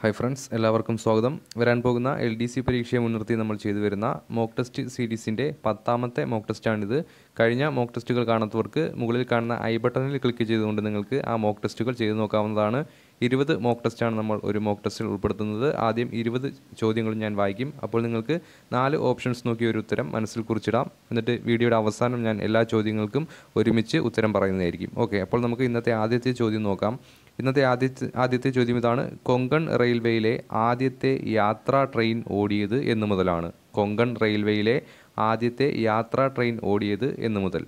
hi friends എല്ലാവർക്കും സ്വാഗതം വരാൻ പോകുന്ന എൽ ഡി സി പരീക്ഷയെ മുൻനിർത്തി നമ്മൾ ചെയ്തു വരുന്ന മോക്ക് ടെസ്റ്റ് സീരീസിൻ്റെ പത്താമത്തെ മോക്ക് ടെസ്റ്റാണിത് കഴിഞ്ഞ മോക്ക് ടെസ്റ്റുകൾ കാണാത്തവർക്ക് മുകളിൽ കാണുന്ന ഐ ബട്ടണിൽ ക്ലിക്ക് ചെയ്തുകൊണ്ട് നിങ്ങൾക്ക് ആ മോക്ക് ടെസ്റ്റുകൾ ചെയ്തു നോക്കാവുന്നതാണ് ഇരുപത് മോക്ക് ടെസ്റ്റാണ് നമ്മൾ ഒരു മോക്ക് ടെസ്റ്റിൽ ഉൾപ്പെടുത്തുന്നത് ആദ്യം ഇരുപത് ചോദ്യങ്ങളും ഞാൻ വായിക്കും അപ്പോൾ നിങ്ങൾക്ക് നാല് ഓപ്ഷൻസ് നോക്കി ഒരു ഉത്തരം മനസ്സിൽ കുറിച്ചിടാം എന്നിട്ട് വീഡിയോയുടെ അവസാനം ഞാൻ എല്ലാ ചോദ്യങ്ങൾക്കും ഒരുമിച്ച് ഉത്തരം പറയുന്നതായിരിക്കും ഓക്കെ അപ്പോൾ നമുക്ക് ഇന്നത്തെ ആദ്യത്തെ ചോദ്യം നോക്കാം ഇന്നത്തെ ആദ്യത്തെ ആദ്യത്തെ ചോദ്യം ഇതാണ് കൊങ്കൺ റെയിൽവേയിലെ ആദ്യത്തെ യാത്രാ ട്രെയിൻ ഓടിയത് എന്ന് മുതലാണ് കൊങ്കൺ റെയിൽവേയിലെ ആദ്യത്തെ യാത്രാ ട്രെയിൻ ഓടിയത് എന്ന് മുതൽ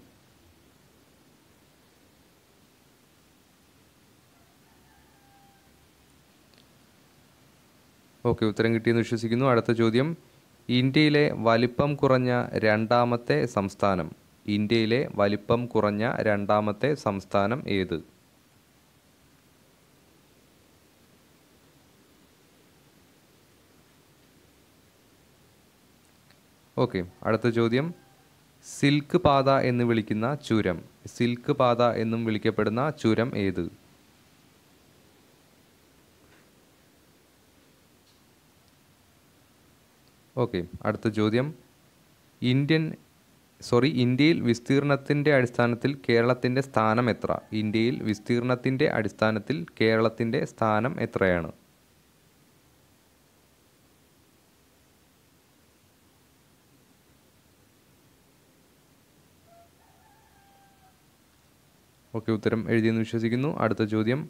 ഓക്കെ ഉത്തരം കിട്ടിയെന്ന് വിശ്വസിക്കുന്നു അടുത്ത ചോദ്യം ഇന്ത്യയിലെ വലിപ്പം കുറഞ്ഞ രണ്ടാമത്തെ സംസ്ഥാനം ഇന്ത്യയിലെ വലിപ്പം കുറഞ്ഞ രണ്ടാമത്തെ സംസ്ഥാനം ഏത് ഓക്കെ അടുത്ത ചോദ്യം സിൽക്ക് പാത എന്ന് വിളിക്കുന്ന ചുരം സിൽക്ക് പാത എന്നും വിളിക്കപ്പെടുന്ന ചുരം ഏത് ഓക്കെ അടുത്ത ചോദ്യം ഇന്ത്യൻ സോറി ഇന്ത്യയിൽ വിസ്തീർണത്തിൻ്റെ അടിസ്ഥാനത്തിൽ കേരളത്തിൻ്റെ സ്ഥാനം എത്ര ഇന്ത്യയിൽ വിസ്തീർണത്തിൻ്റെ അടിസ്ഥാനത്തിൽ കേരളത്തിൻ്റെ സ്ഥാനം എത്രയാണ് ഒക്കെ ഉത്തരം എഴുതിയെന്ന് വിശ്വസിക്കുന്നു അടുത്ത ചോദ്യം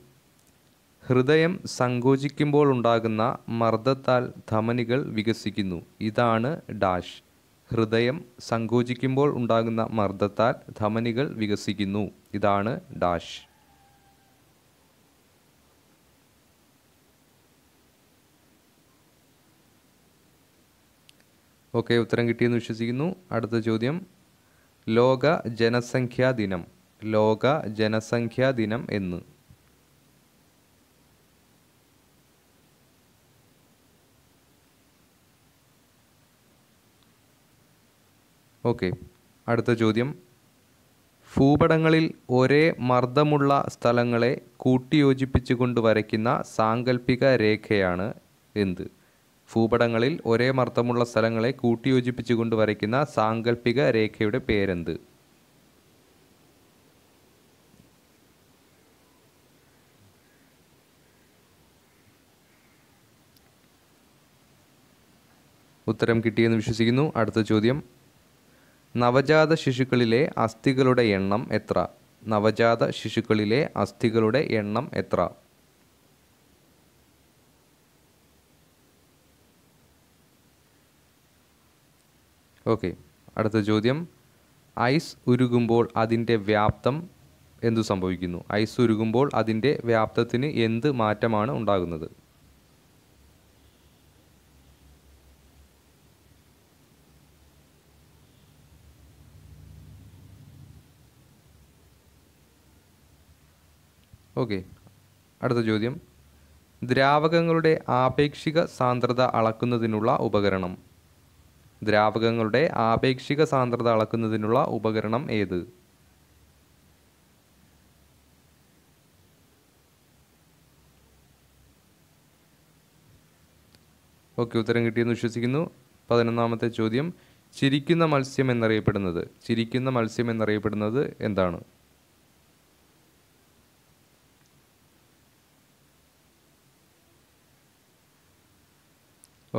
ഹൃദയം സങ്കോചിക്കുമ്പോൾ ഉണ്ടാകുന്ന മർദ്ദത്താൽ ധമനികൾ വികസിക്കുന്നു ഇതാണ് ഡാഷ് ഹൃദയം സങ്കോചിക്കുമ്പോൾ ഉണ്ടാകുന്ന മർദ്ദത്താൽ ധമനികൾ വികസിക്കുന്നു ഇതാണ് ഡാഷ് ഓക്കെ ഉത്തരം കിട്ടിയെന്ന് വിശ്വസിക്കുന്നു അടുത്ത ചോദ്യം ലോക ജനസംഖ്യാ ദിനം ലോക ജനസംഖ്യാ ദിനം എന്ന് ഓക്കെ അടുത്ത ചോദ്യം ഭൂപടങ്ങളിൽ ഒരേ മർദ്ദമുള്ള സ്ഥലങ്ങളെ കൂട്ടിയോജിപ്പിച്ചുകൊണ്ട് വരയ്ക്കുന്ന സാങ്കല്പിക രേഖയാണ് എന്ത് ഭൂപടങ്ങളിൽ ഒരേ മർദ്ദമുള്ള സ്ഥലങ്ങളെ കൂട്ടിയോജിപ്പിച്ചുകൊണ്ട് വരയ്ക്കുന്ന സാങ്കല്പിക രേഖയുടെ പേരെന്ത് ഉത്തരം കിട്ടിയെന്ന് വിശ്വസിക്കുന്നു അടുത്ത ചോദ്യം നവജാത ശിശുക്കളിലെ അസ്ഥികളുടെ എണ്ണം എത്ര നവജാത ശിശുക്കളിലെ അസ്ഥികളുടെ എണ്ണം എത്ര ഓക്കെ അടുത്ത ചോദ്യം ഐസ് ഉരുകുമ്പോൾ അതിൻ്റെ വ്യാപ്തം എന്തു സംഭവിക്കുന്നു ഐസ് ഉരുകുമ്പോൾ അതിൻ്റെ വ്യാപ്തത്തിന് എന്ത് മാറ്റമാണ് ഉണ്ടാകുന്നത് ഓക്കെ അടുത്ത ചോദ്യം ദ്രാവകങ്ങളുടെ ആപേക്ഷിക സാന്ദ്രത അളക്കുന്നതിനുള്ള ഉപകരണം ദ്രാവകങ്ങളുടെ ആപേക്ഷിക സാന്ദ്രത അളക്കുന്നതിനുള്ള ഉപകരണം ഏത് ഓക്കെ ഉത്തരം കിട്ടിയെന്ന് വിശ്വസിക്കുന്നു പതിനൊന്നാമത്തെ ചോദ്യം ചിരിക്കുന്ന മത്സ്യം എന്നറിയപ്പെടുന്നത് ചിരിക്കുന്ന മത്സ്യം എന്നറിയപ്പെടുന്നത് എന്താണ്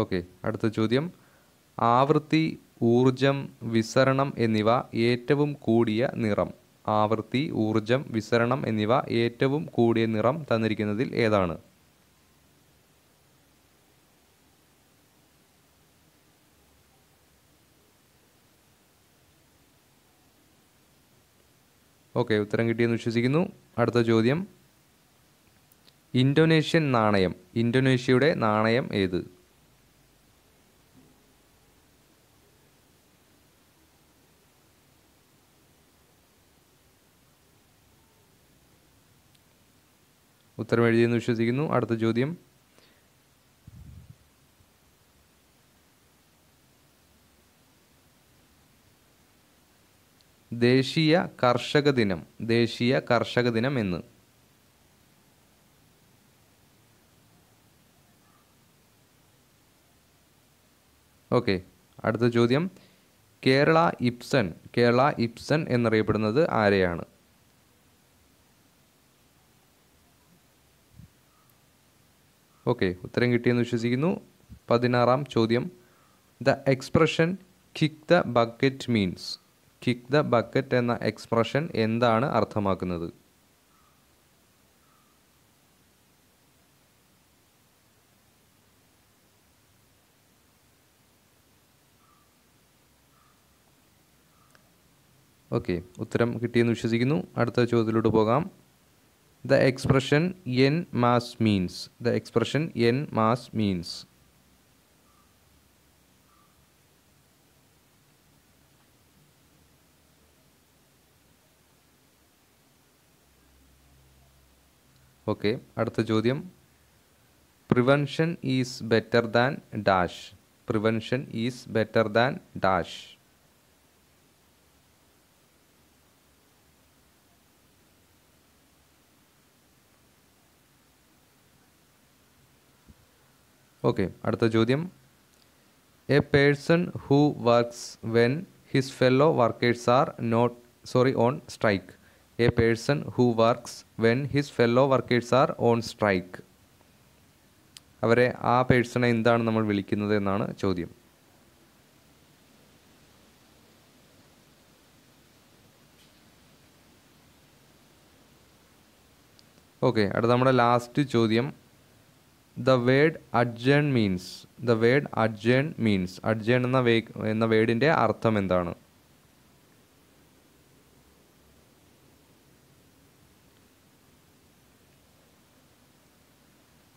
ഓക്കെ അടുത്ത ചോദ്യം ആവൃത്തി ഊർജം വിസരണം എന്നിവ ഏറ്റവും കൂടിയ നിറം ആവൃത്തി ഊർജം വിസരണം എന്നിവ ഏറ്റവും കൂടിയ നിറം തന്നിരിക്കുന്നതിൽ ഏതാണ് ഓക്കെ ഉത്തരം കിട്ടിയെന്ന് വിശ്വസിക്കുന്നു അടുത്ത ചോദ്യം ഇൻഡോനേഷ്യൻ നാണയം ഇൻഡോനേഷ്യയുടെ നാണയം ഏത് ഉത്തരം എഴുതിയെന്ന് വിശ്വസിക്കുന്നു അടുത്ത ചോദ്യം ദേശീയ കർഷക ദിനം ദേശീയ കർഷക ദിനം എന്ന് ഓക്കെ അടുത്ത ചോദ്യം കേരള ഇപ്സൺ കേരള ഇപ്സൺ എന്നറിയപ്പെടുന്നത് ആരെയാണ് ഓക്കെ ഉത്തരം കിട്ടിയെന്ന് വിശ്വസിക്കുന്നു പതിനാറാം ചോദ്യം the expression kick the bucket means kick the bucket എന്ന എക്സ്പ്രഷൻ എന്താണ് അർത്ഥമാക്കുന്നത് ഓക്കെ ഉത്തരം കിട്ടിയെന്ന് വിശ്വസിക്കുന്നു അടുത്ത ചോദ്യത്തിലോട്ട് പോകാം the expression n mass means the expression n mass means okay adutha prevention is better than dash prevention is better than dash okay അടുത്ത ചോദ്യം a person who works when his fellow workers are not sorry on strike a person who works when his fellow workers are on strike അവരെ ആ പേഴ്സണെ എന്താണ് നമ്മൾ വിളിക്കുന്നത് എന്നാണ് ചോദ്യം ഓക്കെ അടുത്ത നമ്മുടെ ലാസ്റ്റ് ചോദ്യം the word adjourn means the word adjourn means adjourn എന്ന വേ എന്ന വേഡിൻ്റെ അർത്ഥം എന്താണ്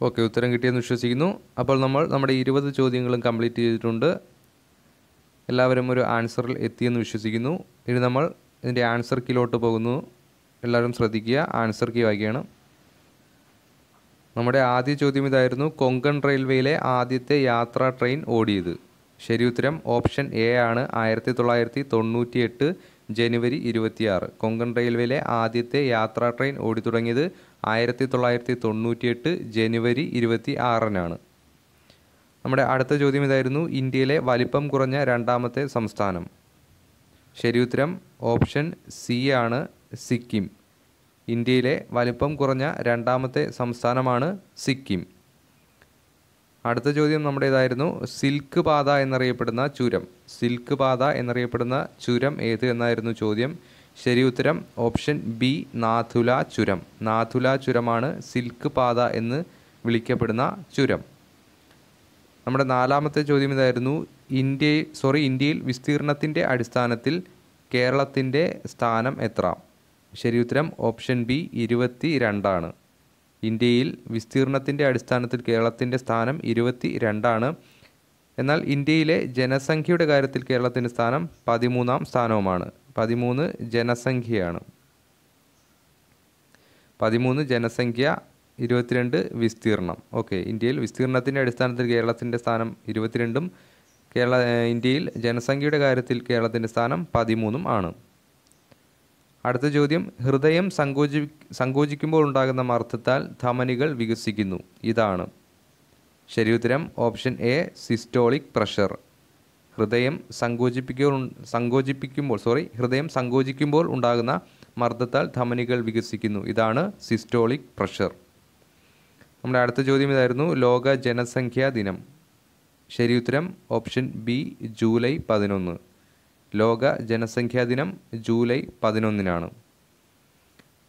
ഓക്കെ ഉത്തരം കിട്ടിയെന്ന് വിശ്വസിക്കുന്നു അപ്പോൾ നമ്മൾ നമ്മുടെ ഇരുപത് ചോദ്യങ്ങളും കംപ്ലീറ്റ് ചെയ്തിട്ടുണ്ട് എല്ലാവരും ഒരു ആൻസറിൽ എത്തിയെന്ന് വിശ്വസിക്കുന്നു ഇനി നമ്മൾ ഇതിൻ്റെ ആൻസർ കിലോട്ട് പോകുന്നു എല്ലാവരും ശ്രദ്ധിക്കുക ആൻസർ കീ വായിക്കണം നമ്മുടെ ആദ്യ ചോദ്യം ഇതായിരുന്നു കൊങ്കൺ റെയിൽവേയിലെ ആദ്യത്തെ യാത്രാ ട്രെയിൻ ഓടിയത് ശരി ഉത്തരം ഓപ്ഷൻ എ ആണ് ആയിരത്തി തൊള്ളായിരത്തി തൊണ്ണൂറ്റി എട്ട് ജനുവരി ഇരുപത്തിയാറ് കൊങ്കൺ റെയിൽവേയിലെ ആദ്യത്തെ യാത്രാ ട്രെയിൻ ഓടി തുടങ്ങിയത് ആയിരത്തി തൊള്ളായിരത്തി എട്ട് ജനുവരി ഇരുപത്തി ആറിനാണ് നമ്മുടെ അടുത്ത ചോദ്യം ഇതായിരുന്നു ഇന്ത്യയിലെ വലിപ്പം കുറഞ്ഞ രണ്ടാമത്തെ സംസ്ഥാനം ശരി ഉത്തരം ഓപ്ഷൻ സി ആണ് സിക്കിം ഇന്ത്യയിലെ വലിപ്പം കുറഞ്ഞ രണ്ടാമത്തെ സംസ്ഥാനമാണ് സിക്കിം അടുത്ത ചോദ്യം നമ്മുടേതായിരുന്നു സിൽക്ക് പാത എന്നറിയപ്പെടുന്ന ചുരം സിൽക്ക് പാത എന്നറിയപ്പെടുന്ന ചുരം ഏത് എന്നായിരുന്നു ചോദ്യം ശരി ഉത്തരം ഓപ്ഷൻ ബി നാഥുല ചുരം നാഥുല ചുരമാണ് സിൽക്ക് പാത എന്ന് വിളിക്കപ്പെടുന്ന ചുരം നമ്മുടെ നാലാമത്തെ ചോദ്യം ഇതായിരുന്നു ഇന്ത്യ സോറി ഇന്ത്യയിൽ വിസ്തീർണത്തിൻ്റെ അടിസ്ഥാനത്തിൽ കേരളത്തിൻ്റെ സ്ഥാനം എത്ര ശരി ഉത്തരം ഓപ്ഷൻ ബി ഇരുപത്തി രണ്ടാണ് ഇന്ത്യയിൽ വിസ്തീർണത്തിൻ്റെ അടിസ്ഥാനത്തിൽ കേരളത്തിൻ്റെ സ്ഥാനം ഇരുപത്തി രണ്ടാണ് എന്നാൽ ഇന്ത്യയിലെ ജനസംഖ്യയുടെ കാര്യത്തിൽ കേരളത്തിൻ്റെ സ്ഥാനം പതിമൂന്നാം സ്ഥാനവുമാണ് പതിമൂന്ന് ജനസംഖ്യയാണ് പതിമൂന്ന് ജനസംഖ്യ ഇരുപത്തിരണ്ട് വിസ്തീർണം ഓക്കെ ഇന്ത്യയിൽ വിസ്തീർണത്തിൻ്റെ അടിസ്ഥാനത്തിൽ കേരളത്തിൻ്റെ സ്ഥാനം ഇരുപത്തിരണ്ടും കേരള ഇന്ത്യയിൽ ജനസംഖ്യയുടെ കാര്യത്തിൽ കേരളത്തിൻ്റെ സ്ഥാനം പതിമൂന്നും ആണ് അടുത്ത ചോദ്യം ഹൃദയം സങ്കോചി സങ്കോചിക്കുമ്പോൾ ഉണ്ടാകുന്ന മർദ്ദത്താൽ ധമനികൾ വികസിക്കുന്നു ഇതാണ് ശരി ഉത്തരം ഓപ്ഷൻ എ സിസ്റ്റോളിക് പ്രഷർ ഹൃദയം സങ്കോചിപ്പിക്കുക സങ്കോചിപ്പിക്കുമ്പോൾ സോറി ഹൃദയം സങ്കോചിക്കുമ്പോൾ ഉണ്ടാകുന്ന മർദ്ദത്താൽ ധമനികൾ വികസിക്കുന്നു ഇതാണ് സിസ്റ്റോളിക് പ്രഷർ നമ്മുടെ അടുത്ത ചോദ്യം ഇതായിരുന്നു ലോക ജനസംഖ്യാ ദിനം ശരി ഉത്തരം ഓപ്ഷൻ ബി ജൂലൈ പതിനൊന്ന് ലോക ജനസംഖ്യാ ദിനം ജൂലൈ പതിനൊന്നിനാണ്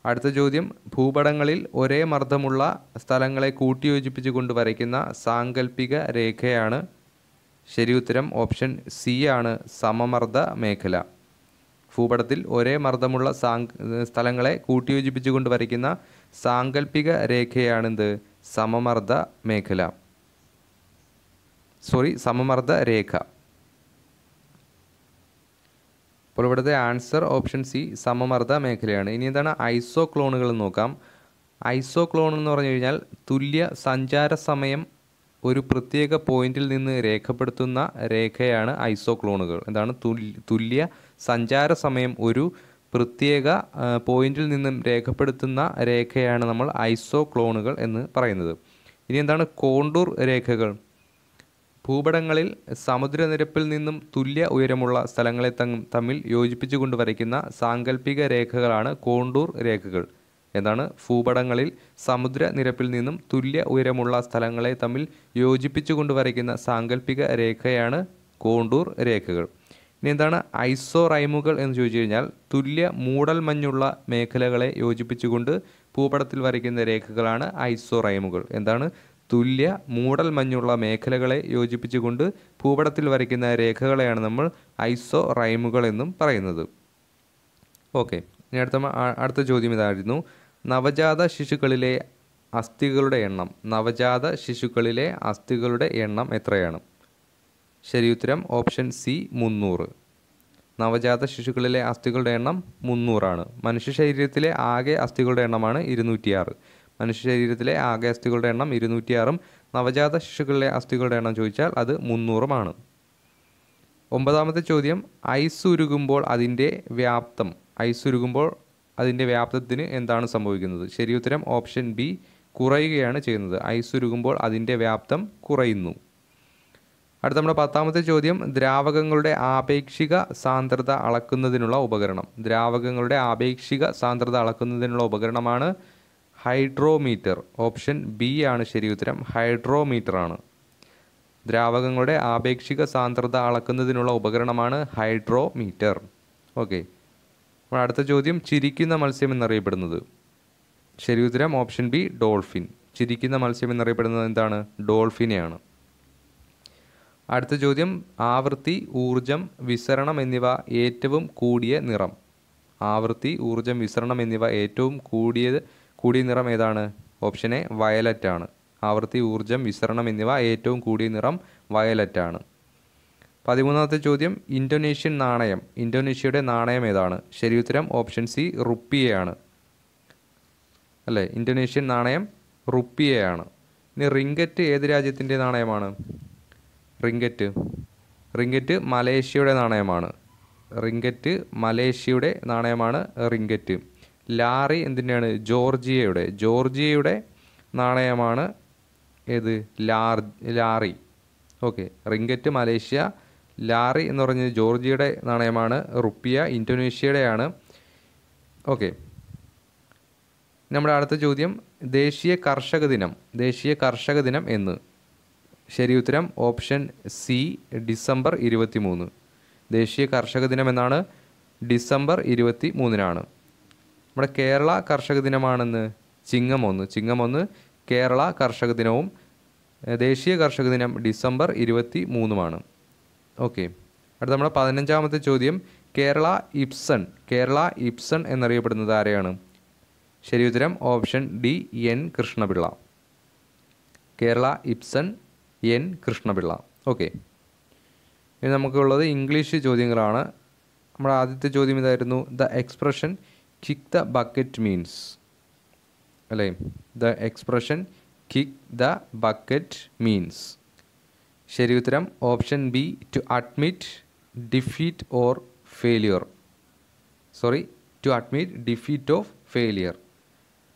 അടുത്ത ചോദ്യം ഭൂപടങ്ങളിൽ ഒരേ മർദ്ദമുള്ള സ്ഥലങ്ങളെ കൊണ്ട് വരയ്ക്കുന്ന സാങ്കല്പിക രേഖയാണ് ശരി ഉത്തരം ഓപ്ഷൻ സി ആണ് സമമർദ്ദ മേഖല ഭൂപടത്തിൽ ഒരേ മർദ്ദമുള്ള സാങ് സ്ഥലങ്ങളെ കൊണ്ട് വരയ്ക്കുന്ന സാങ്കല്പിക രേഖയാണിത് സമമർദ്ദ മേഖല സോറി സമമർദ്ദ രേഖ അപ്പോൾ ഇവിടുത്തെ ആൻസർ ഓപ്ഷൻ സി സമമർദ്ദ മേഖലയാണ് ഇനി എന്താണ് ഐസോ ക്ലോണുകൾ നോക്കാം ഐസോ ക്ലോൺ എന്ന് പറഞ്ഞു കഴിഞ്ഞാൽ തുല്യ സഞ്ചാര സമയം ഒരു പ്രത്യേക പോയിന്റിൽ നിന്ന് രേഖപ്പെടുത്തുന്ന രേഖയാണ് ഐസോ ക്ലോണുകൾ എന്താണ് തുല്യ സഞ്ചാര സമയം ഒരു പ്രത്യേക പോയിന്റിൽ നിന്നും രേഖപ്പെടുത്തുന്ന രേഖയാണ് നമ്മൾ ഐസോ ക്ലോണുകൾ എന്ന് പറയുന്നത് ഇനി എന്താണ് കോണ്ടൂർ രേഖകൾ ഭൂപടങ്ങളിൽ സമുദ്രനിരപ്പിൽ നിന്നും തുല്യ ഉയരമുള്ള സ്ഥലങ്ങളെ തമ്മിൽ യോജിപ്പിച്ചുകൊണ്ട് വരയ്ക്കുന്ന സാങ്കല്പിക രേഖകളാണ് കോണ്ടൂർ രേഖകൾ എന്താണ് ഭൂപടങ്ങളിൽ സമുദ്രനിരപ്പിൽ നിന്നും തുല്യ ഉയരമുള്ള സ്ഥലങ്ങളെ തമ്മിൽ യോജിപ്പിച്ചുകൊണ്ട് വരയ്ക്കുന്ന സാങ്കല്പിക രേഖയാണ് കോണ്ടൂർ രേഖകൾ ഇനി എന്താണ് ഐസോറൈമുകൾ എന്ന് ചോദിച്ചു കഴിഞ്ഞാൽ തുല്യ മൂടൽ മഞ്ഞുള്ള മേഖലകളെ യോജിപ്പിച്ചുകൊണ്ട് ഭൂപടത്തിൽ വരയ്ക്കുന്ന രേഖകളാണ് ഐസോറൈമുകൾ എന്താണ് തുല്യ മൂടൽ മഞ്ഞുള്ള മേഖലകളെ യോജിപ്പിച്ചുകൊണ്ട് ഭൂപടത്തിൽ വരയ്ക്കുന്ന രേഖകളെയാണ് നമ്മൾ ഐസോ റൈമുകൾ എന്നും പറയുന്നത് ഓക്കെ ഇനി അടുത്ത അടുത്ത ചോദ്യം ഇതായിരുന്നു നവജാത ശിശുക്കളിലെ അസ്ഥികളുടെ എണ്ണം നവജാത ശിശുക്കളിലെ അസ്ഥികളുടെ എണ്ണം എത്രയാണ് ശരി ഉത്തരം ഓപ്ഷൻ സി മുന്നൂറ് നവജാത ശിശുക്കളിലെ അസ്ഥികളുടെ എണ്ണം മുന്നൂറാണ് മനുഷ്യ ശരീരത്തിലെ ആകെ അസ്ഥികളുടെ എണ്ണമാണ് ഇരുന്നൂറ്റിയാറ് മനുഷ്യ ശരീരത്തിലെ ആകെ അസ്ഥികളുടെ എണ്ണം ഇരുന്നൂറ്റിയാറും നവജാത ശിശുക്കളിലെ അസ്ഥികളുടെ എണ്ണം ചോദിച്ചാൽ അത് മുന്നൂറുമാണ് ഒമ്പതാമത്തെ ചോദ്യം ഐസ് ഉരുകുമ്പോൾ അതിൻ്റെ വ്യാപ്തം ഐസ് ഉരുകുമ്പോൾ അതിൻ്റെ വ്യാപ്തത്തിന് എന്താണ് സംഭവിക്കുന്നത് ശരിയുത്തരം ഓപ്ഷൻ ബി കുറയുകയാണ് ചെയ്യുന്നത് ഐസ് ഉരുകുമ്പോൾ അതിൻ്റെ വ്യാപ്തം കുറയുന്നു അടുത്ത നമ്മുടെ പത്താമത്തെ ചോദ്യം ദ്രാവകങ്ങളുടെ ആപേക്ഷിക സാന്ദ്രത അളക്കുന്നതിനുള്ള ഉപകരണം ദ്രാവകങ്ങളുടെ ആപേക്ഷിക സാന്ദ്രത അളക്കുന്നതിനുള്ള ഉപകരണമാണ് ഹൈഡ്രോമീറ്റർ ഓപ്ഷൻ ബി ആണ് ശരി ഉത്തരം ഹൈഡ്രോമീറ്റർ ആണ് ദ്രാവകങ്ങളുടെ ആപേക്ഷിക സാന്ദ്രത അളക്കുന്നതിനുള്ള ഉപകരണമാണ് ഹൈഡ്രോമീറ്റർ ഓക്കെ അപ്പോൾ അടുത്ത ചോദ്യം ചിരിക്കുന്ന മത്സ്യം എന്നറിയപ്പെടുന്നത് ശരി ഉത്തരം ഓപ്ഷൻ ബി ഡോൾഫിൻ ചിരിക്കുന്ന മത്സ്യം എന്നറിയപ്പെടുന്നത് എന്താണ് ഡോൾഫിനെയാണ് അടുത്ത ചോദ്യം ആവൃത്തി ഊർജം വിസരണം എന്നിവ ഏറ്റവും കൂടിയ നിറം ആവൃത്തി ഊർജം വിസരണം എന്നിവ ഏറ്റവും കൂടിയത് കൂടിയ നിറം ഏതാണ് ഓപ്ഷൻ എ വയലറ്റ് ആണ് ആവൃത്തി ഊർജം വിസരണം എന്നിവ ഏറ്റവും കൂടിയ നിറം വയലറ്റ് ആണ് പതിമൂന്നാമത്തെ ചോദ്യം ഇന്തോനേഷ്യൻ നാണയം ഇന്തോനേഷ്യയുടെ നാണയം ഏതാണ് ശരിയുത്തരം ഓപ്ഷൻ സി റുപ്പിയയാണ് അല്ലേ ഇന്തോനേഷ്യൻ നാണയം റുപ്പിയയാണ് ഇനി റിങ്കറ്റ് ഏത് രാജ്യത്തിൻ്റെ നാണയമാണ് റിങ്കറ്റ് റിങ്കറ്റ് മലേഷ്യയുടെ നാണയമാണ് റിങ്കറ്റ് മലേഷ്യയുടെ നാണയമാണ് റിങ്കറ്റ് ലാറി എന്തിനാണ് ജോർജിയയുടെ ജോർജിയയുടെ നാണയമാണ് ഏത് ലാർ lari okay ringgit Malaysia lari എന്ന് പറഞ്ഞത് ജോർജിയയുടെ നാണയമാണ് റുപ്പിയ ഇന്തോനേഷ്യയുടെയാണ് ഓക്കെ നമ്മുടെ അടുത്ത ചോദ്യം ദേശീയ കർഷക ദിനം ദേശീയ കർഷക ദിനം എന്ന് ശരി ഉത്തരം ഓപ്ഷൻ സി ഡിസംബർ ഇരുപത്തി മൂന്ന് ദേശീയ കർഷക ദിനം എന്നാണ് ഡിസംബർ ഇരുപത്തി മൂന്നിനാണ് നമ്മുടെ കേരള കർഷക ദിനമാണെന്ന് ചിങ്ങം ഒന്ന് ചിങ്ങം ഒന്ന് കേരള കർഷക ദിനവും ദേശീയ കർഷക ദിനം ഡിസംബർ ഇരുപത്തി മൂന്നുമാണ് ഓക്കെ അടുത്ത നമ്മുടെ പതിനഞ്ചാമത്തെ ചോദ്യം കേരള ഇപ്സൺ കേരള ഇപ്സൺ എന്നറിയപ്പെടുന്നത് ആരെയാണ് ശരി ഉത്തരം option D N Krishna Pillai Kerala Ibsen N Krishna Pillai okay ഇനി നമുക്കുള്ളത് ഇംഗ്ലീഷ് ചോദ്യങ്ങളാണ് നമ്മുടെ ആദ്യത്തെ ചോദ്യം ഇതായിരുന്നു the expression kick the bucket means അല്ലേ the expression kick the bucket means ശരി ഉത്തരം option B to admit defeat or failure sorry to admit defeat of failure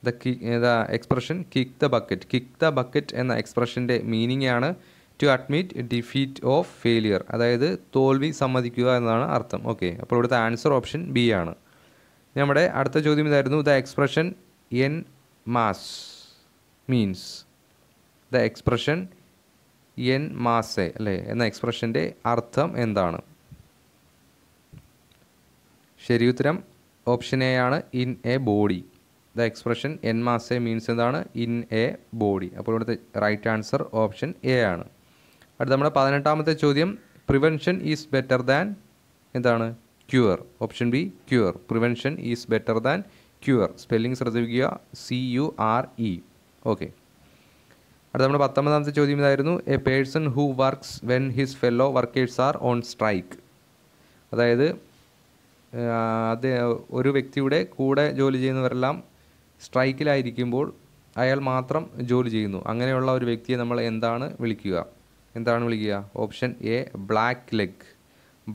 the kick the expression kick the bucket kick the bucket എന്ന എക്സ്പ്രഷൻ്റെ meaning ആണ് to admit defeat of failure അതായത് തോൽവി സമ്മതിക്കുക എന്നതാണ് അർത്ഥം okay അപ്പോൾ ഇവിടുത്തെ ആൻസർ ഓപ്ഷൻ ബി ആണ് നമ്മുടെ അടുത്ത ചോദ്യം ഇതായിരുന്നു the expression en masse means the expression en masse അല്ലേ എന്ന എക്സ്പ്രഷൻ്റെ അർത്ഥം എന്താണ് ശരി ഉത്തരം ഓപ്ഷൻ എ ആണ് in a body the expression en masse means എന്താണ് ഇൻ എ ബോഡി അപ്പോൾ ഇവിടുത്തെ റൈറ്റ് ആൻസർ ഓപ്ഷൻ എ ആണ് അടുത്ത നമ്മുടെ പതിനെട്ടാമത്തെ ചോദ്യം പ്രിവെൻഷൻ ഈസ് ബെറ്റർ ദാൻ എന്താണ് cure option B cure prevention is better than cure spelling ശ്രദ്ധിക്കുക C U R E okay അടുത്ത നമ്മുടെ പത്തൊമ്പതാമത്തെ ചോദ്യം ഇതായിരുന്നു a person who works when his fellow workers are on strike അതായത് അത് ഒരു വ്യക്തിയുടെ കൂടെ ജോലി ചെയ്യുന്നവരെല്ലാം സ്ട്രൈക്കിലായിരിക്കുമ്പോൾ അയാൾ മാത്രം ജോലി ചെയ്യുന്നു അങ്ങനെയുള്ള ഒരു വ്യക്തിയെ നമ്മൾ എന്താണ് വിളിക്കുക എന്താണ് വിളിക്കുക option A black leg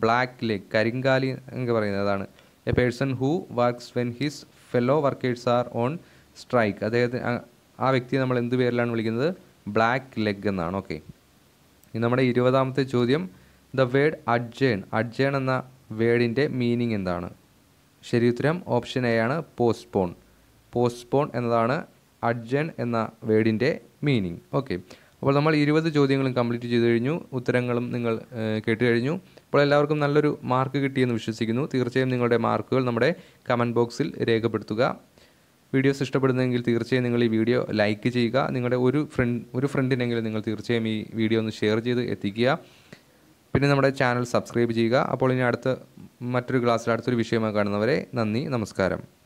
black leg കരിങ്കാലി എന്ന് പറയുന്നതാണ് a person who works when his fellow workers are on strike അദ്ദേഹത്തിന് ആ വ്യക്തിയെ നമ്മൾ എന്ത് പേരിലാണ് വിളിക്കുന്നത് ബ്ലാക്ക് ലെഗ് എന്നാണ് ഓക്കെ ഇനി നമ്മുടെ ഇരുപതാമത്തെ ചോദ്യം ദ വേർഡ് അഡ്ജേൺ അഡ്ജേൺ എന്ന വേർഡിൻ്റെ മീനിങ് എന്താണ് ശരി ഉത്തരം ഓപ്ഷൻ എ ആണ് പോസ്റ്റ്പോൺ പോസ്റ്റ്പോൺ എന്നതാണ് അഡ്ജൺ എന്ന വേർഡിൻ്റെ മീനിങ് ഓക്കെ അപ്പോൾ നമ്മൾ ഇരുപത് ചോദ്യങ്ങളും കംപ്ലീറ്റ് ചെയ്ത് കഴിഞ്ഞു ഉത്തരങ്ങളും നിങ്ങൾ കേട്ട് കഴിഞ്ഞു അപ്പോൾ എല്ലാവർക്കും നല്ലൊരു മാർക്ക് കിട്ടിയെന്ന് വിശ്വസിക്കുന്നു തീർച്ചയായും നിങ്ങളുടെ മാർക്കുകൾ നമ്മുടെ കമൻറ്റ് ബോക്സിൽ രേഖപ്പെടുത്തുക വീഡിയോസ് ഇഷ്ടപ്പെടുന്നെങ്കിൽ തീർച്ചയായും നിങ്ങൾ ഈ വീഡിയോ ലൈക്ക് ചെയ്യുക നിങ്ങളുടെ ഒരു ഫ്രണ്ട് ഒരു ഫ്രണ്ടിനെങ്കിലും നിങ്ങൾ തീർച്ചയായും ഈ വീഡിയോ ഒന്ന് ഷെയർ ചെയ്ത് എത്തിക്കുക പിന്നെ നമ്മുടെ ചാനൽ സബ്സ്ക്രൈബ് ചെയ്യുക അപ്പോൾ ഇനി അടുത്ത മറ്റൊരു ക്ലാസ്സിൽ അടുത്തൊരു വിഷയമായി കാണുന്നവരെ നന്ദി നമസ്കാരം